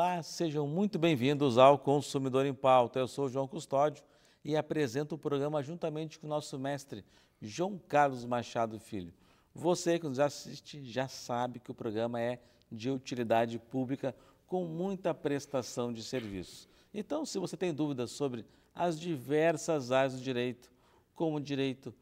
Olá, sejam muito bem-vindos ao Consumidor em Pauta. Eu sou o João Custódio e apresento o programa juntamente com o nosso mestre João Carlos Machado Filho. Você que nos assiste já sabe que o programa é de utilidade pública com muita prestação de serviços. Então, se você tem dúvidas sobre as diversas áreas do direito, como direito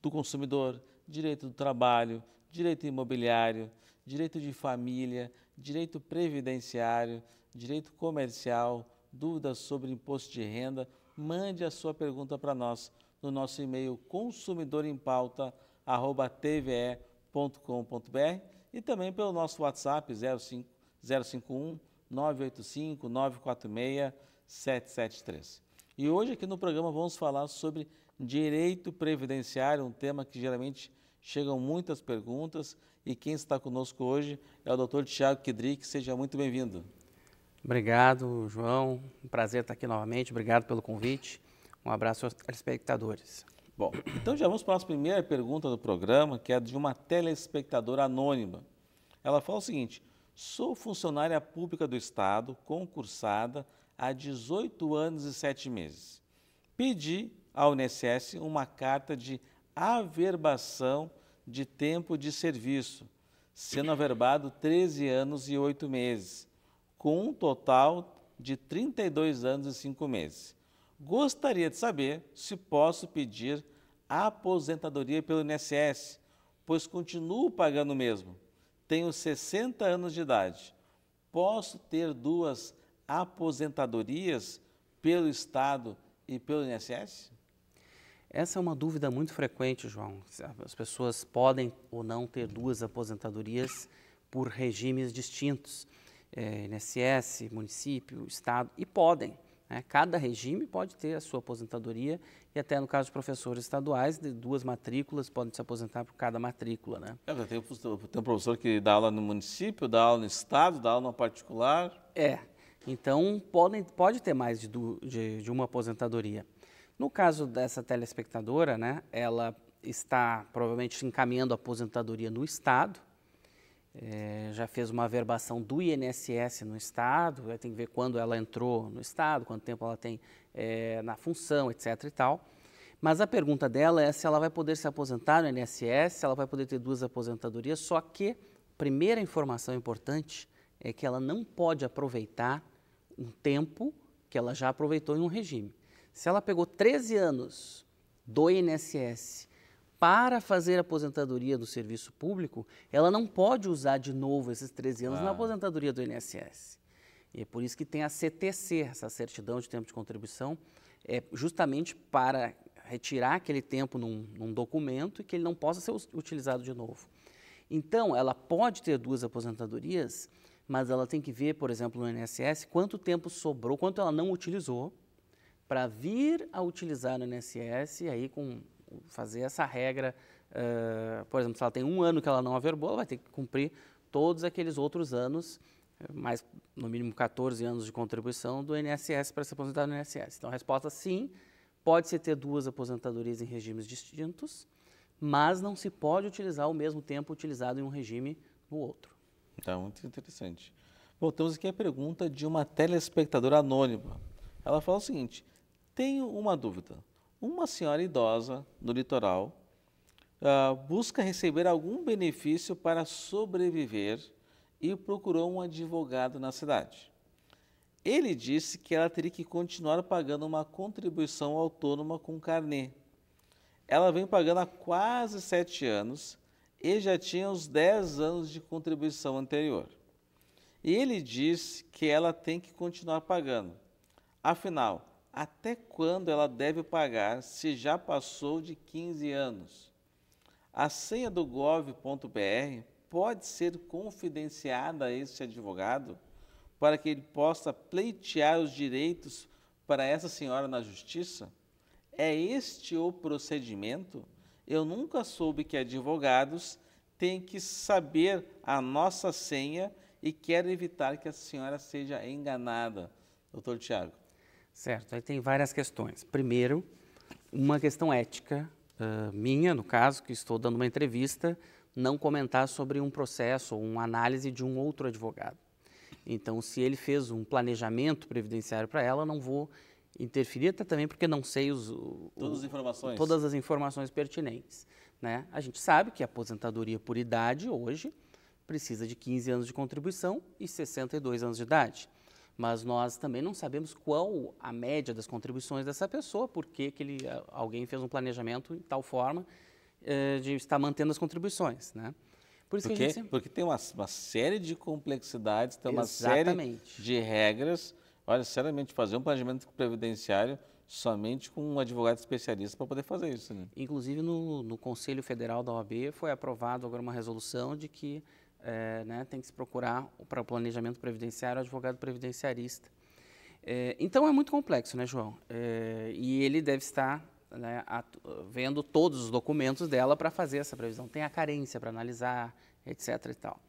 do consumidor, direito do trabalho, direito imobiliário, direito de família, direito previdenciário, direito comercial, dúvidas sobre imposto de renda, mande a sua pergunta para nós no nosso e-mail consumidorempauta@tve.com.br e também pelo nosso WhatsApp 051 985 946 773. E hoje aqui no programa vamos falar sobre direito previdenciário, um tema que geralmente chegam muitas perguntas e quem está conosco hoje é o Dr. Tiago Kidrick. Seja muito bem-vindo. Obrigado, João. Um prazer estar aqui novamente. Obrigado pelo convite. Um abraço aos telespectadores. Bom, então já vamos para a nossa primeira pergunta do programa, que é de uma telespectadora anônima. Ela fala o seguinte: sou funcionária pública do Estado, concursada há 18 anos e 7 meses. Pedi ao INSS uma carta de averbação de tempo de serviço, sendo averbado 13 anos e 8 meses, com um total de 32 anos e 5 meses. Gostaria de saber se posso pedir aposentadoria pelo INSS, pois continuo pagando o mesmo. Tenho 60 anos de idade. Posso ter duas aposentadorias pelo Estado e pelo INSS? Essa é uma dúvida muito frequente, João. As pessoas podem ou não ter duas aposentadorias por regimes distintos, é, INSS, município, estado, e podem. Né? Cada regime pode ter a sua aposentadoria e até no caso de professores estaduais, de duas matrículas podem se aposentar por cada matrícula. Né? É, tem, tem um professor que dá aula no município, dá aula no estado, dá aula no particular. É, então podem, pode ter mais de, de, de uma aposentadoria. No caso dessa telespectadora, né, ela está provavelmente encaminhando a aposentadoria no Estado, é, já fez uma averbação do INSS no Estado, tem que ver quando ela entrou no Estado, quanto tempo ela tem é, na função, etc e tal. Mas a pergunta dela é se ela vai poder se aposentar no INSS, se ela vai poder ter duas aposentadorias, só que primeira informação importante é que ela não pode aproveitar um tempo que ela já aproveitou em um regime. Se ela pegou 13 anos do INSS para fazer a aposentadoria do serviço público, ela não pode usar de novo esses 13 anos ah. na aposentadoria do INSS. E é por isso que tem a CTC, essa certidão de tempo de contribuição, é justamente para retirar aquele tempo num, num documento e que ele não possa ser utilizado de novo. Então, ela pode ter duas aposentadorias, mas ela tem que ver, por exemplo, no INSS, quanto tempo sobrou, quanto ela não utilizou, para vir a utilizar no INSS, aí com fazer essa regra, uh, por exemplo, se ela tem um ano que ela não averbou, ela vai ter que cumprir todos aqueles outros anos, mais no mínimo 14 anos de contribuição do INSS para se aposentar no INSS. Então, a resposta sim, pode-se ter duas aposentadorias em regimes distintos, mas não se pode utilizar o mesmo tempo utilizado em um regime no outro. Tá muito interessante. Voltamos aqui a pergunta de uma telespectadora anônima. Ela fala o seguinte: tenho uma dúvida. Uma senhora idosa no litoral uh, busca receber algum benefício para sobreviver e procurou um advogado na cidade. Ele disse que ela teria que continuar pagando uma contribuição autônoma com carnê. Ela vem pagando há quase sete anos e já tinha os dez anos de contribuição anterior. E ele diz que ela tem que continuar pagando. Afinal, até quando ela deve pagar se já passou de 15 anos. A senha do gov.br pode ser confidenciada a esse advogado para que ele possa pleitear os direitos para essa senhora na justiça? É este o procedimento? Eu nunca soube que advogados têm que saber a nossa senha e quero evitar que a senhora seja enganada. Doutor Tiago. Certo, aí tem várias questões. Primeiro, uma questão ética uh, minha, no caso, que estou dando uma entrevista, não comentar sobre um processo ou uma análise de um outro advogado. Então, se ele fez um planejamento previdenciário para ela, não vou interferir, até também porque não sei os, o, todas, as todas, as informações pertinentes. Né? A gente sabe que a aposentadoria por idade hoje precisa de 15 anos de contribuição e 62 anos de idade mas nós também não sabemos qual a média das contribuições dessa pessoa, porque que ele, alguém fez um planejamento de tal forma eh, de estar mantendo as contribuições, né? Por isso porque, que a gente... porque tem uma, uma série de complexidades, tem uma série de regras. Olha, sinceramente, fazer um planejamento previdenciário somente com um advogado especialista para poder fazer isso. Né? Inclusive, no, no Conselho Federal da OAB foi aprovado agora uma resolução de que é, né, tem que se procurar para o planejamento previdenciário o advogado previdenciarista. É, então é muito complexo, né, João? É, e ele deve estar né, vendo todos os documentos dela para fazer essa previsão. Tem a carência para analisar, etc. E tal.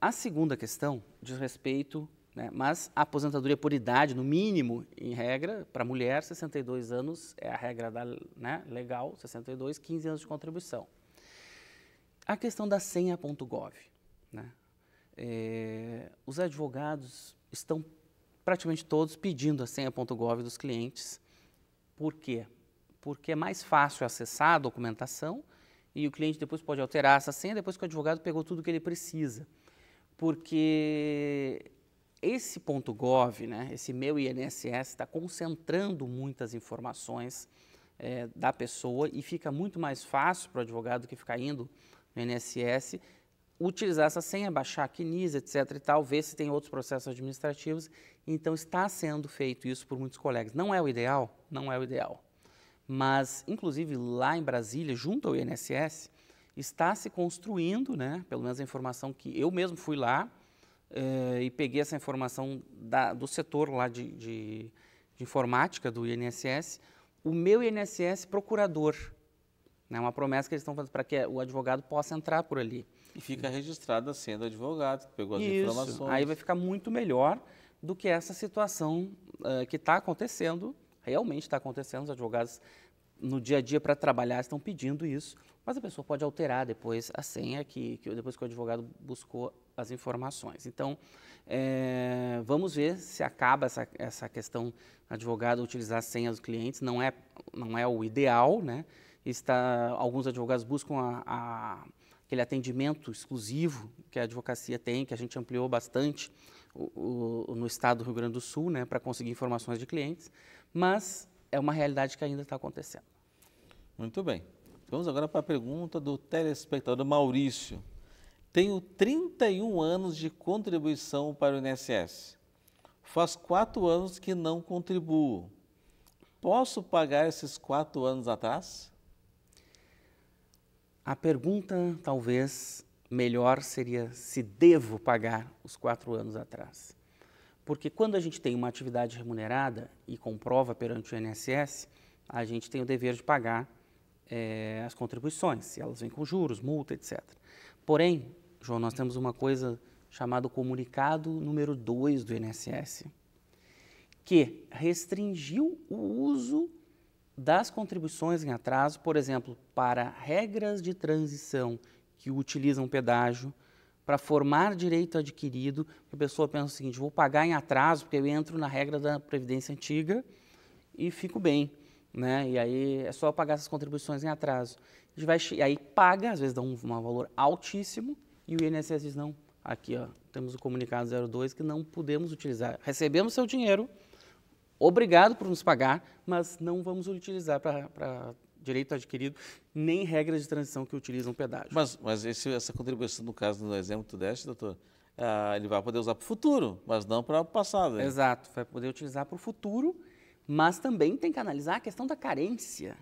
a segunda questão diz respeito, né, mas a aposentadoria por idade, no mínimo, em regra, para mulher, 62 anos é a regra da, né, legal, 62, 15 anos de contribuição. A questão da senha.gov. Né? É, os advogados estão praticamente todos pedindo a senha.gov dos clientes. Por quê? Porque é mais fácil acessar a documentação e o cliente depois pode alterar essa senha depois que o advogado pegou tudo que ele precisa. Porque esse ponto .gov, né, esse meu INSS, está concentrando muitas informações é, da pessoa e fica muito mais fácil para o advogado que ficar indo no INSS, utilizar essa senha, baixar a CNIS, etc e tal, ver se tem outros processos administrativos. Então, está sendo feito isso por muitos colegas. Não é o ideal? Não é o ideal. Mas, inclusive, lá em Brasília, junto ao INSS, está se construindo, né, pelo menos a informação que eu mesmo fui lá eh, e peguei essa informação da, do setor lá de, de, de informática do INSS, o meu INSS procurador, é uma promessa que eles estão fazendo para que o advogado possa entrar por ali. E fica registrada sendo advogado, que pegou as Isso. informações. Aí vai ficar muito melhor do que essa situação uh, que está acontecendo, realmente está acontecendo, os advogados no dia a dia para trabalhar estão pedindo isso, mas a pessoa pode alterar depois a senha que, que depois que o advogado buscou as informações. Então, é, vamos ver se acaba essa, essa questão advogado utilizar a senha dos clientes, não é, não é o ideal, né? está, alguns advogados buscam a, a, aquele atendimento exclusivo que a advocacia tem, que a gente ampliou bastante o, o, no estado do Rio Grande do Sul, né, para conseguir informações de clientes, mas é uma realidade que ainda está acontecendo. Muito bem. Vamos agora para a pergunta do telespectador Maurício. Tenho 31 anos de contribuição para o INSS. Faz quatro anos que não contribuo. Posso pagar esses quatro anos atrás? A pergunta, talvez, melhor seria se devo pagar os quatro anos atrás. Porque quando a gente tem uma atividade remunerada e comprova perante o INSS, a gente tem o dever de pagar é, as contribuições, se elas vêm com juros, multa, etc. Porém, João, nós temos uma coisa chamada comunicado número 2 do INSS, que restringiu o uso das contribuições em atraso, por exemplo, para regras de transição que utilizam pedágio, para formar direito adquirido, a pessoa pensa o seguinte, vou pagar em atraso porque eu entro na regra da Previdência Antiga e fico bem, né? E aí é só pagar essas contribuições em atraso. A gente vai, e aí paga, às vezes dá um, um valor altíssimo e o INSS diz, não, aqui ó, temos o comunicado 02 que não podemos utilizar. Recebemos seu dinheiro, obrigado por nos pagar, mas não vamos utilizar para direito adquirido, nem regras de transição que utilizam pedágio. Mas, mas esse, essa contribuição, no caso do exemplo que tu deste, doutor, ah, ele vai poder usar para o futuro, mas não para o passado. Né? Exato, vai poder utilizar para o futuro, mas também tem que analisar a questão da carência.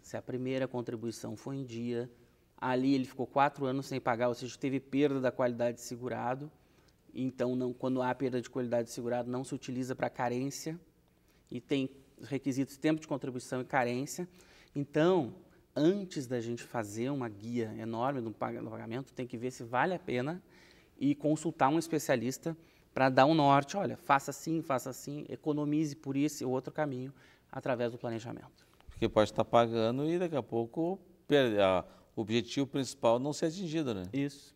Se a primeira contribuição foi em dia, ali ele ficou quatro anos sem pagar, ou seja, teve perda da qualidade de segurado. Então, não, quando há perda de qualidade de segurado, não se utiliza para carência e tem requisitos de tempo de contribuição e carência. Então, antes da gente fazer uma guia enorme do pagamento, tem que ver se vale a pena e consultar um especialista para dar um norte. Olha, faça assim, faça assim, economize por esse ou outro caminho através do planejamento. Porque pode estar pagando e daqui a pouco o objetivo principal não ser atingido, né? Isso.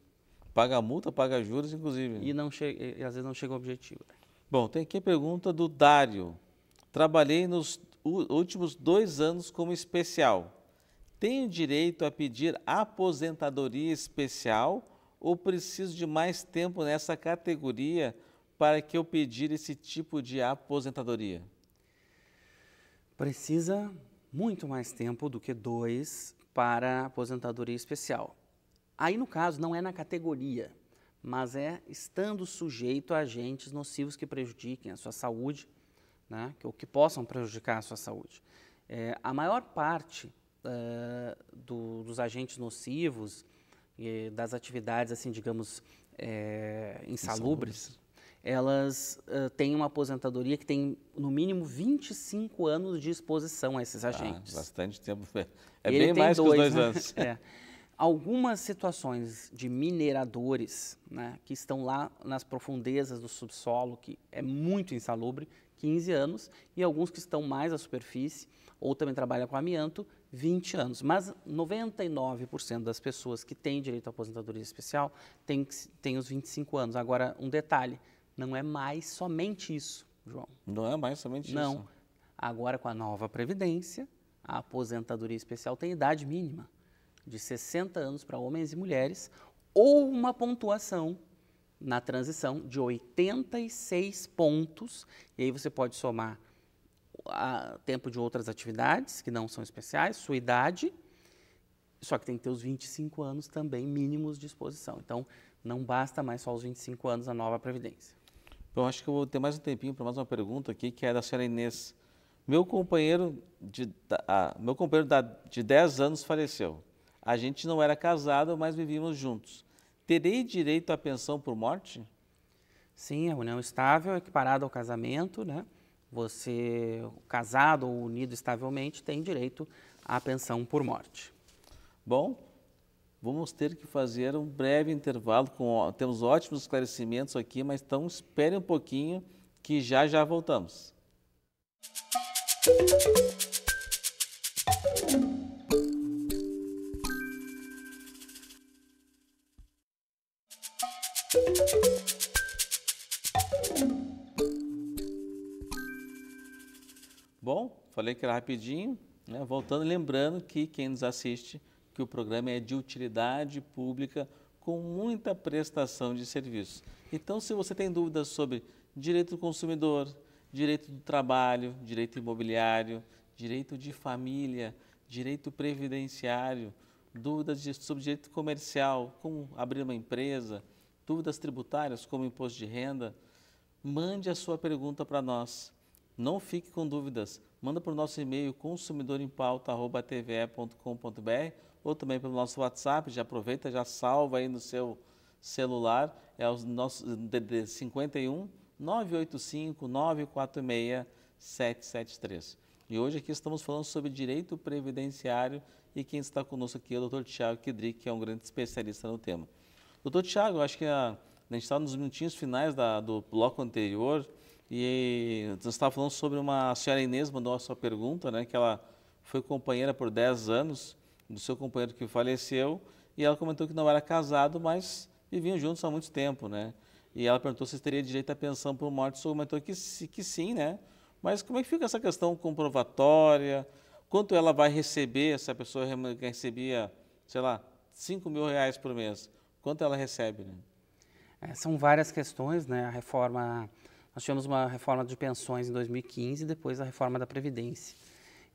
Paga multa, paga juros, inclusive. E, não e às vezes não chega ao objetivo. Né? Bom, tem aqui a pergunta do Dário. Trabalhei nos últimos dois anos como especial. Tenho direito a pedir aposentadoria especial ou preciso de mais tempo nessa categoria para que eu pedir esse tipo de aposentadoria? Precisa muito mais tempo do que dois para aposentadoria especial. Aí, no caso, não é na categoria, mas é estando sujeito a agentes nocivos que prejudiquem a sua saúde né, ou que possam prejudicar a sua saúde. É, a maior parte é, do, dos agentes nocivos e das atividades, assim, digamos, é, insalubres, insalubres, elas é, têm uma aposentadoria que tem, no mínimo, 25 anos de exposição a esses ah, agentes. Ah, bastante tempo. É bem mais dois, que os dois né? anos. É. Algumas situações de mineradores né, que estão lá nas profundezas do subsolo, que é muito insalubre, 15 anos, e alguns que estão mais à superfície ou também trabalham com amianto, 20 anos. Mas 99% das pessoas que têm direito à aposentadoria especial têm, têm os 25 anos. Agora, um detalhe, não é mais somente isso, João. Não é mais somente não. isso? Não. Agora, com a nova Previdência, a aposentadoria especial tem idade mínima de 60 anos para homens e mulheres ou uma pontuação na transição de 86 pontos. E aí você pode somar a, tempo de outras atividades que não são especiais, sua idade, só que tem que ter os 25 anos também mínimos de exposição. Então, não basta mais só os 25 anos na nova Previdência. eu acho que eu vou ter mais um tempinho para mais uma pergunta aqui, que é da senhora Inês. Meu companheiro de, meu companheiro de 10 anos faleceu. A gente não era casado, mas vivíamos juntos terei direito à pensão por morte? Sim, a união estável é equiparada ao casamento, né? Você, casado ou unido estavelmente, tem direito à pensão por morte. Bom, vamos ter que fazer um breve intervalo. Com, temos ótimos esclarecimentos aqui, mas então espere um pouquinho que já já voltamos. Música aqui rapidinho, né? voltando, lembrando que quem nos assiste, que o programa é de utilidade pública com muita prestação de serviços. Então, se você tem dúvidas sobre direito do consumidor, direito do trabalho, direito imobiliário, direito de família, direito previdenciário, dúvidas de, sobre direito comercial, como abrir uma empresa, dúvidas tributárias, como imposto de renda, mande a sua pergunta para nós. Não fique com dúvidas manda para o nosso e-mail consumidorempauta.tve.com.br ou também pelo nosso WhatsApp, já aproveita, já salva aí no seu celular, é o nosso DD 51 985 946 773. E hoje aqui estamos falando sobre direito previdenciário e quem está conosco aqui é o Dr. Tiago Kedrick, que é um grande especialista no tema. Doutor Tiago, acho que a, a gente está nos minutinhos finais da, do bloco anterior, e você estava falando sobre uma a senhora Inês mandou a sua pergunta, né? Que ela foi companheira por 10 anos do seu companheiro que faleceu e ela comentou que não era casado, mas viviam juntos há muito tempo, né? E ela perguntou se teria direito à pensão por morte, o comentou que, que sim, né? Mas como é que fica essa questão comprovatória? Quanto ela vai receber, essa pessoa pessoa recebia, sei lá, 5 mil reais por mês? Quanto ela recebe, né? É, são várias questões, né? A reforma nós tivemos uma reforma de pensões em 2015 e depois a reforma da Previdência.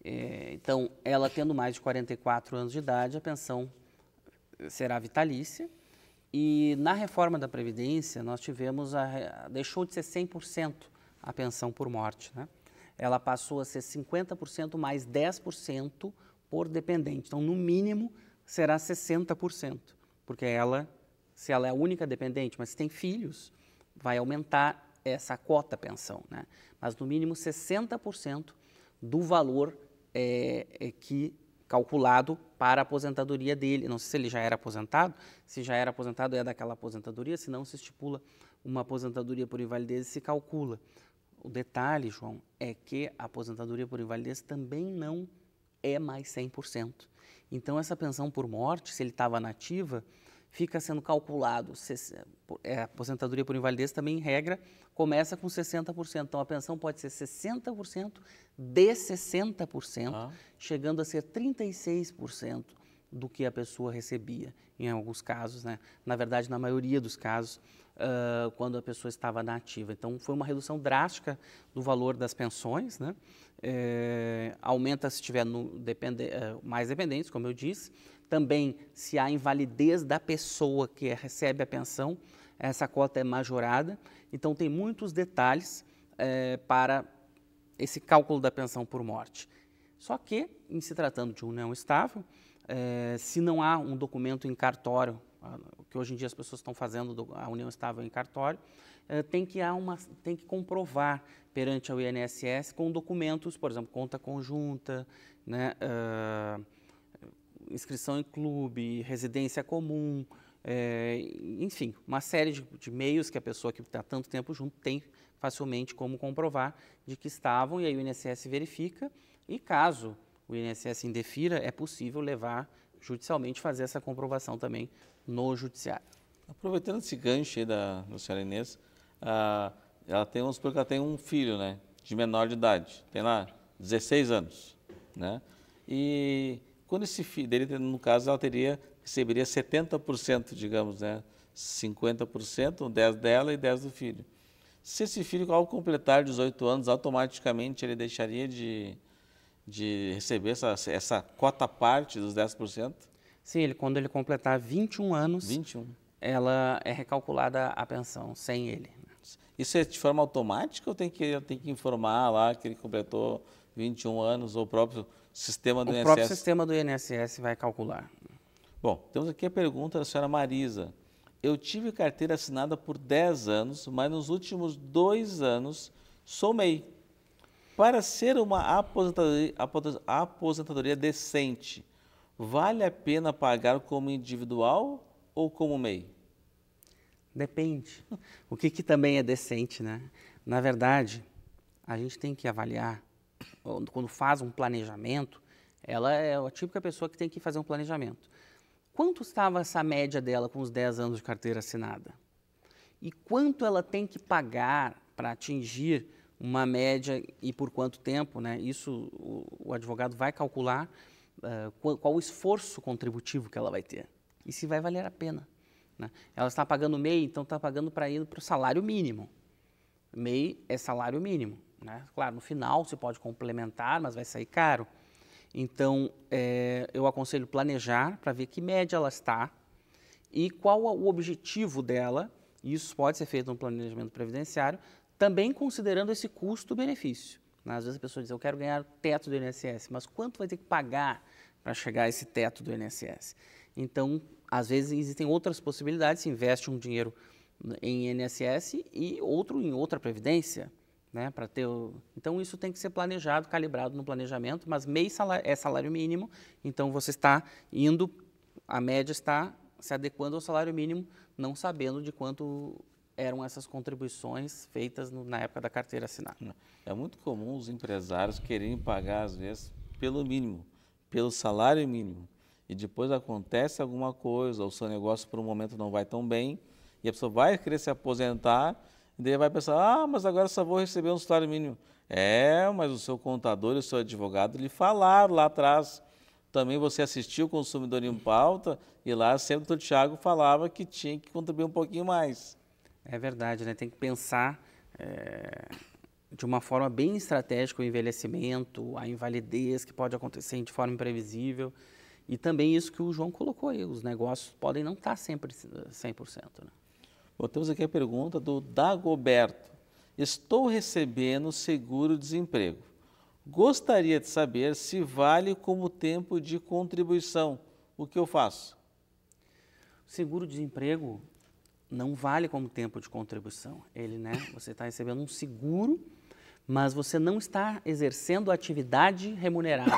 É, então, ela tendo mais de 44 anos de idade, a pensão será vitalícia. E na reforma da Previdência, nós tivemos, a, deixou de ser 100% a pensão por morte. Né? Ela passou a ser 50% mais 10% por dependente. Então, no mínimo, será 60%, porque ela, se ela é a única dependente, mas se tem filhos, vai aumentar essa cota pensão, né? mas no mínimo 60% do valor é, é que calculado para a aposentadoria dele. Não sei se ele já era aposentado, se já era aposentado é daquela aposentadoria, se não se estipula uma aposentadoria por invalidez e se calcula. O detalhe, João, é que a aposentadoria por invalidez também não é mais 100%. Então, essa pensão por morte, se ele estava nativa, na fica sendo calculado. É, a aposentadoria por invalidez também, em regra, começa com 60%. Então, a pensão pode ser 60% de 60%, ah. chegando a ser 36% do que a pessoa recebia, em alguns casos, né? Na verdade, na maioria dos casos, uh, quando a pessoa estava na ativa. Então, foi uma redução drástica do valor das pensões, né? É, aumenta se tiver no, depende, eh, mais dependentes, como eu disse, também, se há invalidez da pessoa que recebe a pensão, essa cota é majorada. Então, tem muitos detalhes é, para esse cálculo da pensão por morte. Só que, em se tratando de união estável, é, se não há um documento em cartório, que hoje em dia as pessoas estão fazendo a união estável em cartório, é, tem, que há uma, tem que comprovar perante ao INSS com documentos, por exemplo, conta conjunta, né, uh, inscrição em clube, residência comum, é, enfim, uma série de, de, meios que a pessoa que está tanto tempo junto tem facilmente como comprovar de que estavam, e aí o INSS verifica, e caso o INSS indefira, é possível levar judicialmente, fazer essa comprovação também no judiciário. Aproveitando esse gancho aí da, senhora Inês, ah, ela tem, ela tem um filho, né, de menor de idade, tem lá 16 anos, né, e quando esse filho dele, no caso, ela teria, receberia 70%, digamos, né? 50%, 10 dela e 10 do filho. Se esse filho, ao completar 18 anos, automaticamente ele deixaria de, de receber essa, essa cota parte dos 10%? Sim, ele, quando ele completar 21 anos, 21. ela é recalculada a pensão, sem ele. Isso é de forma automática ou tem que, tem que informar lá que ele completou 21 anos, ou o próprio sistema do o INSS? O próprio sistema do INSS vai calcular. Bom, temos aqui a pergunta da senhora Marisa. Eu tive carteira assinada por 10 anos, mas nos últimos dois anos somei. Para ser uma aposentadoria, aposentadoria decente, vale a pena pagar como individual ou como MEI? Depende. O que, que também é decente, né? Na verdade, a gente tem que avaliar quando faz um planejamento, ela é a típica pessoa que tem que fazer um planejamento. Quanto estava essa média dela com os 10 anos de carteira assinada? E quanto ela tem que pagar para atingir uma média e por quanto tempo? Né? Isso o, o advogado vai calcular uh, eh, qual, qual, o esforço contributivo que ela vai ter e se vai valer a pena. Né? Ela está pagando MEI, então está pagando para ir para o salário mínimo. MEI é salário mínimo. Né? Claro, no final você pode complementar, mas vai sair caro. Então, é, eu aconselho planejar para ver que média ela está e qual o objetivo dela. Isso pode ser feito no planejamento previdenciário, também considerando esse custo-benefício. Né? Às vezes a pessoa diz, eu quero ganhar o teto do INSS, mas quanto vai ter que pagar para chegar a esse teto do INSS? Então, às vezes existem outras possibilidades, se investe um dinheiro em INSS e outro em outra previdência. Né, para ter o... Então, isso tem que ser planejado, calibrado no planejamento, mas mês salário, é salário mínimo, então você está indo, a média está se adequando ao salário mínimo, não sabendo de quanto eram essas contribuições feitas no, na época da carteira assinada. É muito comum os empresários quererem pagar, às vezes, pelo mínimo, pelo salário mínimo. E depois acontece alguma coisa, o seu negócio, por um momento, não vai tão bem, e a pessoa vai querer se aposentar e daí vai pensar, ah, mas agora só vou receber um salário mínimo. É, mas o seu contador e o seu advogado lhe falaram lá atrás. Também você assistiu o Consumidor em Pauta e lá sempre o Tiago falava que tinha que contribuir um pouquinho mais. É verdade, né? Tem que pensar é, de uma forma bem estratégica o envelhecimento, a invalidez que pode acontecer de forma imprevisível. E também isso que o João colocou aí, os negócios podem não estar tá sempre 100%. Né? Bom, temos aqui a pergunta do Dagoberto. Estou recebendo seguro-desemprego. Gostaria de saber se vale como tempo de contribuição. O que eu faço? Seguro-desemprego não vale como tempo de contribuição. Ele, né? Você está recebendo um seguro, mas você não está exercendo atividade remunerada.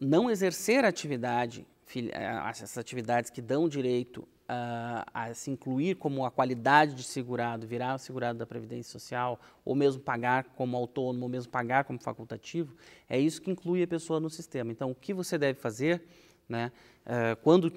Não exercer atividade, eh, essas atividades que dão direito uh, a se incluir como a qualidade de segurado, virar segurado da Previdência Social, ou mesmo pagar como autônomo, ou mesmo pagar como facultativo, é isso que inclui a pessoa no sistema. Então, o que você deve fazer, né, uh, quando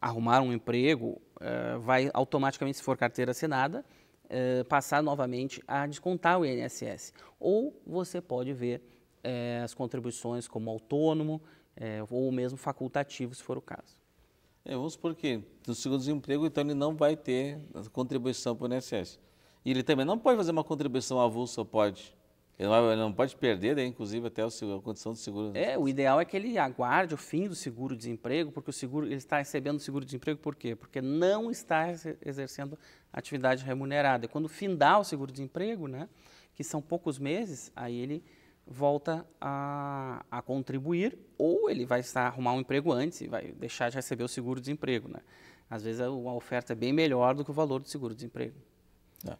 arrumar um emprego, uh, vai automaticamente, se for carteira assinada, uh, passar novamente a descontar o INSS. Ou você pode ver eh, as contribuições como autônomo, é, ou mesmo facultativo, se for o caso. É, vamos supor que do seguro-desemprego, então ele não vai ter contribuição para o INSS. E ele também não pode fazer uma contribuição avulsa, pode? Ele não, ele não pode perder, né, inclusive, até a condição do seguro. É, o ideal é que ele aguarde o fim do seguro-desemprego, porque o seguro, ele está recebendo o seguro-desemprego por quê? Porque não está exercendo atividade remunerada. E quando findar o seguro-desemprego, né, que são poucos meses, aí ele volta a, a contribuir ou ele vai estar, arrumar um emprego antes e vai deixar de receber o seguro-desemprego, né? Às vezes a, oferta é bem melhor do que o valor do seguro-desemprego. É.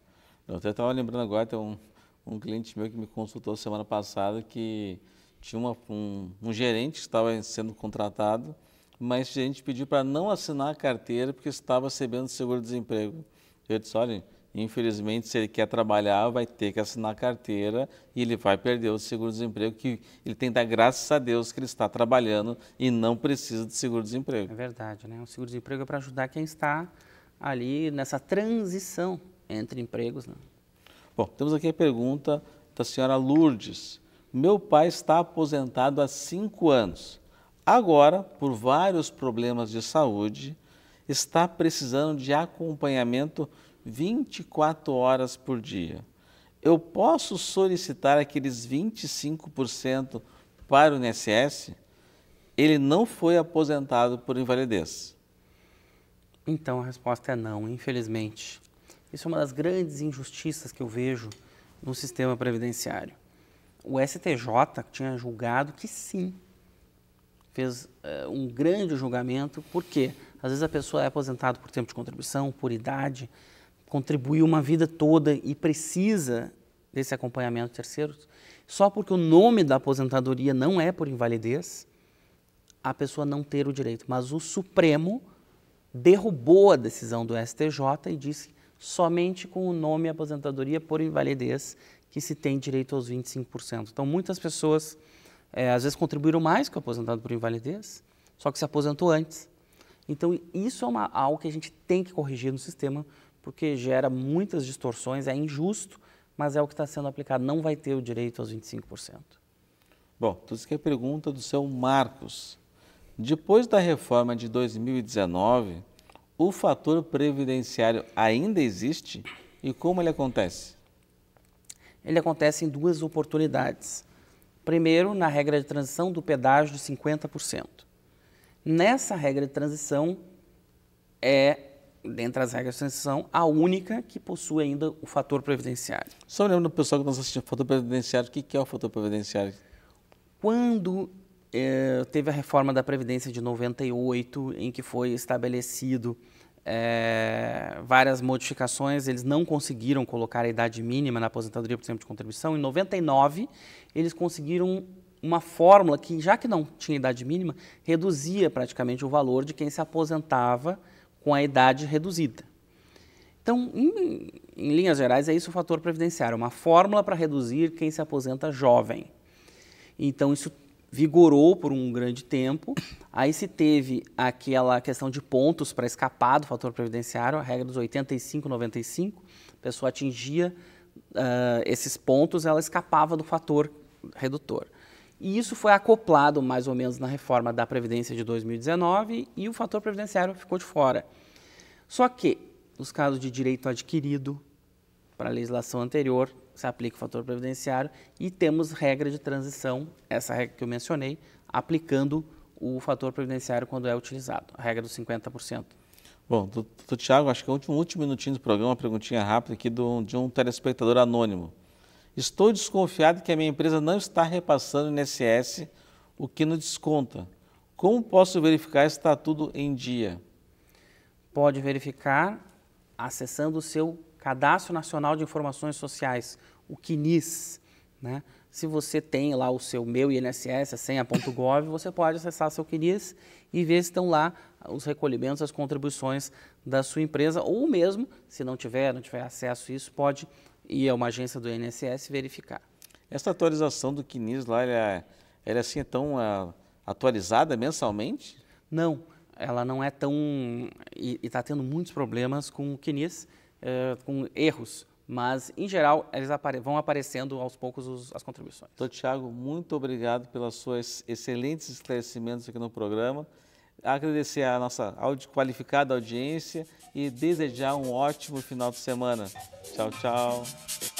Eu até estava lembrando agora, tem um, um cliente meu que me consultou semana passada que tinha uma, um, um gerente que estava sendo contratado, mas esse gerente pediu para não assinar a carteira porque estava recebendo seguro-desemprego. Ele disse, olha, Infelizmente, se ele quer trabalhar, vai ter que assinar carteira e ele vai perder o seguro-desemprego, que ele tem que dar graças a Deus que ele está trabalhando e não precisa de seguro-desemprego. É verdade, né? O seguro-desemprego é para ajudar quem está ali nessa transição entre empregos. Né? Bom, temos aqui a pergunta da senhora Lourdes. Meu pai está aposentado há cinco anos. Agora, por vários problemas de saúde, está precisando de acompanhamento 24 horas por dia. Eu posso solicitar aqueles 25% para o INSS? Ele não foi aposentado por invalidez. Então a resposta é não, infelizmente. Isso é uma das grandes injustiças que eu vejo no sistema previdenciário. O STJ tinha julgado que sim, fez uh, um grande julgamento, porque às vezes a pessoa é aposentada por tempo de contribuição, por idade, contribuiu uma vida toda e precisa desse acompanhamento terceiro, só porque o nome da aposentadoria não é por invalidez, a pessoa não ter o direito. Mas o Supremo derrubou a decisão do STJ e disse somente com o nome aposentadoria por invalidez que se tem direito aos 25%. Então, muitas pessoas, é, às vezes, contribuíram mais que o aposentado por invalidez, só que se aposentou antes. Então, isso é uma, algo que a gente tem que corrigir no sistema, porque gera muitas distorções, é injusto, mas é o que está sendo aplicado. Não vai ter o direito aos 25%. Bom, tudo então isso que é pergunta do seu Marcos. Depois da reforma de 2019, o fator previdenciário ainda existe e como ele acontece? Ele acontece em duas oportunidades. Primeiro, na regra de transição do pedágio de 50%. Nessa regra de transição, é dentre as regras de transição, a única que possui ainda o fator previdenciário. Só lembra o pessoal que nós tá assistimos, fator previdenciário, o que é o fator previdenciário? Quando eh, teve a reforma da Previdência de 98, em que foi estabelecido eh, várias modificações, eles não conseguiram colocar a idade mínima na aposentadoria por tempo de contribuição. Em 99, eles conseguiram uma fórmula que, já que não tinha idade mínima, reduzia praticamente o valor de quem se aposentava com a idade reduzida. Então, em, em linhas gerais, é isso o fator previdenciário, uma fórmula para reduzir quem se aposenta jovem. Então, isso vigorou por um grande tempo, aí se teve aquela questão de pontos para escapar do fator previdenciário, a regra dos 85, 95, a pessoa atingia uh, esses pontos, ela escapava do fator redutor. E isso foi acoplado mais ou menos na reforma da Previdência de 2019 e o fator previdenciário ficou de fora. Só que nos casos de direito adquirido, para a legislação anterior, se aplica o fator previdenciário e temos regra de transição, essa regra que eu mencionei, aplicando o fator previdenciário quando é utilizado, a regra dos 50%. Bom, doutor Tiago, acho que é o último, último minutinho do programa, uma perguntinha rápida aqui do, de um telespectador anônimo. Estou desconfiado que a minha empresa não está repassando o INSS, o que nos desconta. Como posso verificar se está tudo em dia? Pode verificar acessando o seu Cadastro Nacional de Informações Sociais, o CNIS. Né? Se você tem lá o seu Meu INSS, a senha.gov, você pode acessar seu CNIS e ver se estão lá os recolhimentos, as contribuições da sua empresa, ou mesmo, se não tiver, não tiver acesso a isso, pode e é uma agência do INSS verificar. Essa atualização do CNIS lá, ela, é, ela é assim, é tão ah, atualizada mensalmente? Não, ela não é tão... e está tendo muitos problemas com o CNIS, eh, com erros. Mas, em geral, eles apare vão aparecendo aos poucos os, as contribuições. Doutor então, Tiago, muito obrigado pelos seus excelentes esclarecimentos aqui no programa agradecer a nossa qualificada audiência e desejar um ótimo final de semana. Tchau, tchau.